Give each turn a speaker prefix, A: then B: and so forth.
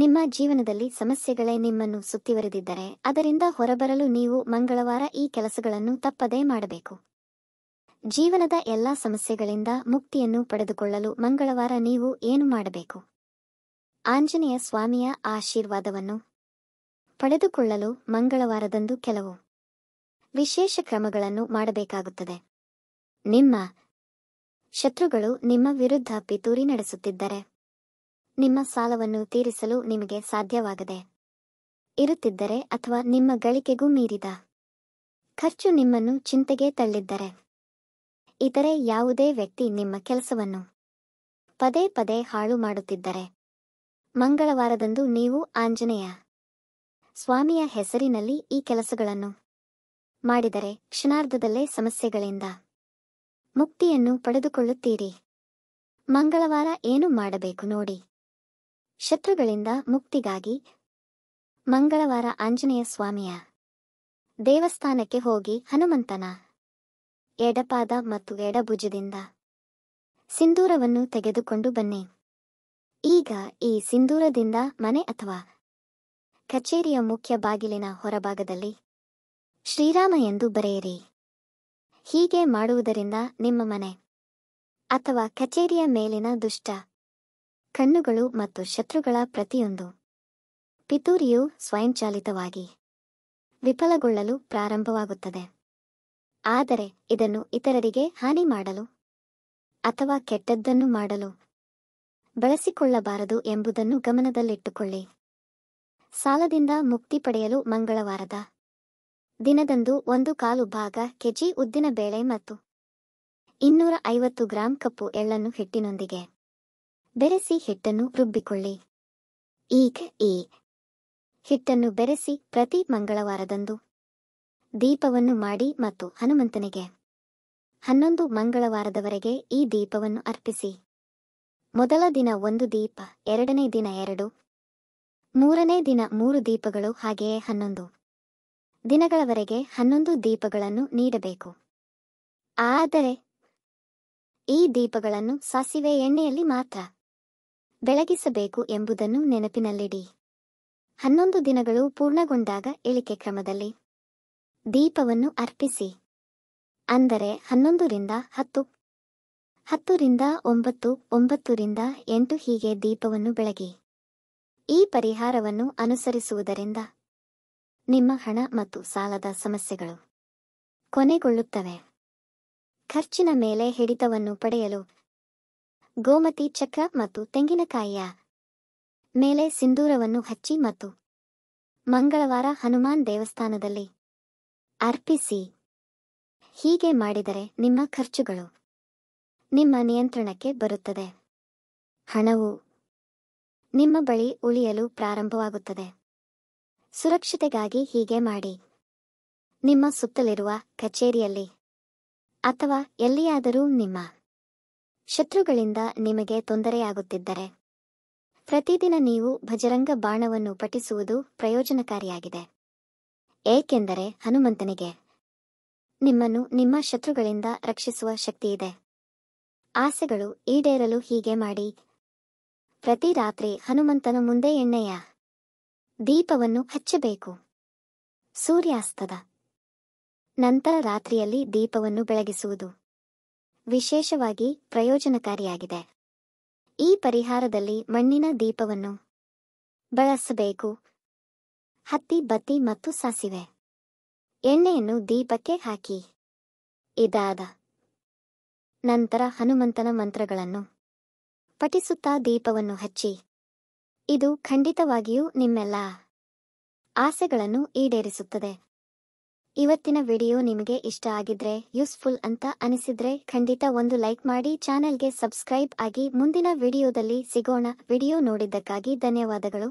A: ನಿಮ್ಮ ಜೀವನದಲ್ಲಿ ಸಮಸ್ಯೆಗಳೇ ನಿಮ್ಮನ್ನು ಸುತ್ತಿವರೆದಿದ್ದರೆ ಅದರಿಂದ ಹೊರಬರಲು ನೀವು ಮಂಗಳವಾರ ಈ ಕೆಲಸಗಳನ್ನು ತಪ್ಪದೇ ಮಾಡಬೇಕು ಜೀವನದ ಎಲ್ಲಾ ಸಮಸ್ಯೆಗಳಿಂದ ಮುಕ್ತಿಯನ್ನು ಪಡೆದುಕೊಳ್ಳಲು ಮಂಗಳವಾರ ನೀವು ಏನು ಮಾಡಬೇಕು ಆಂಜನೇಯ ಸ್ವಾಮಿಯ ಆಶೀರ್ವಾದವನ್ನು ಪಡೆದುಕೊಳ್ಳಲು ಮಂಗಳವಾರದಂದು ಕೆಲವು ವಿಶೇಷ ಕ್ರಮಗಳನ್ನು ಮಾಡಬೇಕಾಗುತ್ತದೆ ನಿಮ್ಮ ಶತ್ರುಗಳು ನಿಮ್ಮ ವಿರುದ್ಧ ಪಿತೂರಿ ನಡೆಸುತ್ತಿದ್ದರೆ ನಿಮ್ಮ ಸಾಲವನ್ನು ತೀರಿಸಲು ನಿಮಗೆ ಸಾಧ್ಯವಾಗದೆ ಇರುತ್ತಿದ್ದರೆ ಅಥವಾ ನಿಮ್ಮ ಗಳಿಕೆಗೂ ಮೀರಿದ ಖರ್ಚು ನಿಮ್ಮನ್ನು ಚಿಂತೆಗೆ ತಳ್ಳಿದ್ದರೆ ಇತರೆ ಯಾವುದೇ ವ್ಯಕ್ತಿ ನಿಮ್ಮ ಕೆಲಸವನ್ನು ಪದೇ ಪದೇ ಹಾಳು ಮಾಡುತ್ತಿದ್ದರೆ ಮಂಗಳವಾರದಂದು ನೀವು ಆಂಜನೇಯ ಸ್ವಾಮಿಯ ಹೆಸರಿನಲ್ಲಿ ಈ ಕೆಲಸಗಳನ್ನು ಮಾಡಿದರೆ ಕ್ಷಣಾರ್ಧದಲ್ಲೇ ಸಮಸ್ಯೆಗಳಿಂದ ಮುಕ್ತಿಯನ್ನು ಪಡೆದುಕೊಳ್ಳುತ್ತೀರಿ ಮಂಗಳವಾರ ಏನು ಮಾಡಬೇಕು ನೋಡಿ ಶತ್ರುಗಳಿಂದ ಮುಕ್ತಿಗಾಗಿ ಮಂಗಳವಾರ ಆಂಜನೇಯ ಸ್ವಾಮಿಯ ದೇವಸ್ಥಾನಕ್ಕೆ ಹೋಗಿ ಹನುಮಂತನ ಎಡಪಾದ ಮತ್ತು ಎಡಭುಜದಿಂದ ಸಿಂಧೂರವನ್ನು ತೆಗೆದುಕೊಂಡು ಬನ್ನಿ ಈಗ ಈ ಸಿಂಧೂರದಿಂದ ಮನೆ ಅಥವಾ ಕಚೇರಿಯ ಮುಖ್ಯ ಬಾಗಿಲಿನ ಹೊರಭಾಗದಲ್ಲಿ ಶ್ರೀರಾಮ ಎಂದು ಬರೆಯಿರಿ ಹೀಗೆ ಮಾಡುವುದರಿಂದ ನಿಮ್ಮ ಮನೆ ಅಥವಾ ಕಚೇರಿಯ ಮೇಲಿನ ದುಷ್ಟ ಕಣ್ಣುಗಳು ಮತ್ತು ಶತ್ರುಗಳ ಪ್ರತಿಯೊಂದು ಪಿತೂರಿಯು ಸ್ವಯಂಚಾಲಿತವಾಗಿ ವಿಫಲಗೊಳ್ಳಲು ಪ್ರಾರಂಭವಾಗುತ್ತದೆ ಆದರೆ ಇದನ್ನು ಇತರರಿಗೆ ಹಾನಿ ಮಾಡಲು ಅಥವಾ ಕೆಟ್ಟದ್ದನ್ನು ಮಾಡಲು ಬಳಸಿಕೊಳ್ಳಬಾರದು ಎಂಬುದನ್ನು ಗಮನದಲ್ಲಿಟ್ಟುಕೊಳ್ಳಿ ಸಾಲದಿಂದ ಮುಕ್ತಿ ಪಡೆಯಲು ಮಂಗಳವಾರದ ದಿನದಂದು ಒಂದು ಕಾಲು ಭಾಗ ಕೆಜಿ ಉದ್ದಿನ ಬೇಳೆ ಮತ್ತು ಇನ್ನೂರ ಐವತ್ತು ಗ್ರಾಂ ಕಪ್ಪು ಎಳ್ಳನ್ನು ಹಿಟ್ಟಿನೊಂದಿಗೆ ಬೆರೆಸಿ ಹಿಟ್ಟನ್ನು ರುಬ್ಬಿಕೊಳ್ಳಿ ಈಗ ಈ ಹಿಟ್ಟನ್ನು ಬೆರೆಸಿ ಪ್ರತಿ ಮಂಗಳವಾರದಂದು ದೀಪವನ್ನು ಮಾಡಿ ಮತ್ತು ಹನುಮಂತನಿಗೆ ಹನ್ನೊಂದು ಮಂಗಳವಾರದವರೆಗೆ ಈ ದೀಪವನ್ನು ಅರ್ಪಿಸಿ ಮೊದಲ ದಿನ ಒಂದು ದೀಪ ಎರಡನೇ ದಿನ ಎರಡು ಮೂರನೇ ದಿನ ಮೂರು ದೀಪಗಳು ಹಾಗೆಯೇ ಹನ್ನೊಂದು ದಿನಗಳವರೆಗೆ ಹನ್ನೊಂದು ದೀಪಗಳನ್ನು ನೀಡಬೇಕು ಆದರೆ ಈ ದೀಪಗಳನ್ನು ಸಾಸಿವೆ ಎಣ್ಣೆಯಲ್ಲಿ ಮಾತ್ರ ಬೆಳಗಿಸಬೇಕು ಎಂಬುದನ್ನು ನೆನಪಿನಲ್ಲಿಡಿ ಹನ್ನೊಂದು ದಿನಗಳು ಪೂರ್ಣಗೊಂಡಾಗ ಇಳಿಕೆ ಕ್ರಮದಲ್ಲಿ ದೀಪವನ್ನು ಅರ್ಪಿಸಿ ಅಂದರೆ ಹನ್ನೊಂದರಿಂದ ಹತ್ತು ಹತ್ತರಿಂದ ಒಂಬತ್ತು ಒಂಬತ್ತರಿಂದ ಎಂಟು ಹೀಗೆ ದೀಪವನ್ನು ಬೆಳಗಿ ಈ ಪರಿಹಾರವನ್ನು ಅನುಸರಿಸುವುದರಿಂದ ನಿಮ್ಮ ಹಣ ಮತ್ತು ಸಾಲದ ಸಮಸ್ಯೆಗಳು ಕೊನೆಗೊಳ್ಳುತ್ತವೆ ಖರ್ಚಿನ ಮೇಲೆ ಹಿಡಿತವನ್ನು ಪಡೆಯಲು ಗೋಮತಿ ಚಕ್ರ ಮತ್ತು ತೆಂಗಿನಕಾಯಿಯ ಮೇಲೆ ಸಿಂಧೂರವನ್ನು ಹಚ್ಚಿ ಮತ್ತು ಮಂಗಳವಾರ ಹನುಮಾನ್ ದೇವಸ್ಥಾನದಲ್ಲಿ ಅರ್ಪಿಸಿ ಹೀಗೆ ಮಾಡಿದರೆ ನಿಮ್ಮ ಖರ್ಚುಗಳು ನಿಮ್ಮ ನಿಯಂತ್ರಣಕ್ಕೆ ಬರುತ್ತದೆ ಹಣವು ನಿಮ್ಮ ಬಳಿ ಉಳಿಯಲು ಪ್ರಾರಂಭವಾಗುತ್ತದೆ ಸುರಕ್ಷತೆಗಾಗಿ ಹೀಗೆ ಮಾಡಿ ನಿಮ್ಮ ಸುತ್ತಲಿರುವ ಕಚೇರಿಯಲ್ಲಿ ಅಥವಾ ಎಲ್ಲಿಯಾದರೂ ನಿಮ್ಮ ಶತ್ರುಗಳಿಂದ ನಿಮಗೆ ತೊಂದರೆಯಾಗುತ್ತಿದ್ದರೆ ಪ್ರತಿದಿನ ನೀವು ಭಜರಂಗ ಬಾಣವನ್ನು ಪಠಿಸುವುದು ಪ್ರಯೋಜನಕಾರಿಯಾಗಿದೆ ಏಕೆಂದರೆ ಹನುಮಂತನಿಗೆ ನಿಮ್ಮನ್ನು ನಿಮ್ಮ ಶತ್ರುಗಳಿಂದ ರಕ್ಷಿಸುವ ಶಕ್ತಿಯಿದೆ ಆಸೆಗಳು ಈಡೇರಲು ಹೀಗೆ ಮಾಡಿ ಪ್ರತಿ ರಾತ್ರಿ ಹನುಮಂತನ ಮುಂದೆ ಎಣ್ಣೆಯ ದೀಪವನ್ನು ಹಚ್ಚಬೇಕು ಸೂರ್ಯಾಸ್ತದ ನಂತರ ರಾತ್ರಿಯಲ್ಲಿ ದೀಪವನ್ನು ಬೆಳಗಿಸುವುದು ವಿಶೇಷವಾಗಿ ಪ್ರಯೋಜನಕಾರಿಯಾಗಿದೆ ಈ ಪರಿಹಾರದಲ್ಲಿ ಮಣ್ಣಿನ ದೀಪವನ್ನು ಬಳಸಬೇಕು ಹತ್ತಿ ಬತ್ತಿ ಮತ್ತು ಸಾಸಿವೆ ಎಣ್ಣೆಯನ್ನು ದೀಪಕ್ಕೆ ಹಾಕಿ ಇದಾದ ನಂತರ ಹನುಮಂತನ ಮಂತ್ರಗಳನ್ನು ಪಠಿಸುತ್ತಾ ದೀಪವನ್ನು ಹಚ್ಚಿ ಇದು ಖಂಡಿತವಾಗಿಯೂ ನಿಮ್ಮೆಲ್ಲ ಆಸೆಗಳನ್ನು ಈಡೇರಿಸುತ್ತದೆ ಇವತ್ತಿನ ವಿಡಿಯೋ ನಿಮಗೆ ಇಷ್ಟ ಆಗಿದ್ರೆ ಯೂಸ್ಫುಲ್ ಅಂತ ಅನಿಸಿದ್ರೆ ಖಂಡಿತ ಒಂದು ಲೈಕ್ ಮಾಡಿ ಚಾನೆಲ್ಗೆ ಸಬ್ಸ್ಕ್ರೈಬ್ ಆಗಿ ಮುಂದಿನ ವಿಡಿಯೋದಲ್ಲಿ ಸಿಗೋಣ ವಿಡಿಯೋ ನೋಡಿದ್ದಕ್ಕಾಗಿ ಧನ್ಯವಾದಗಳು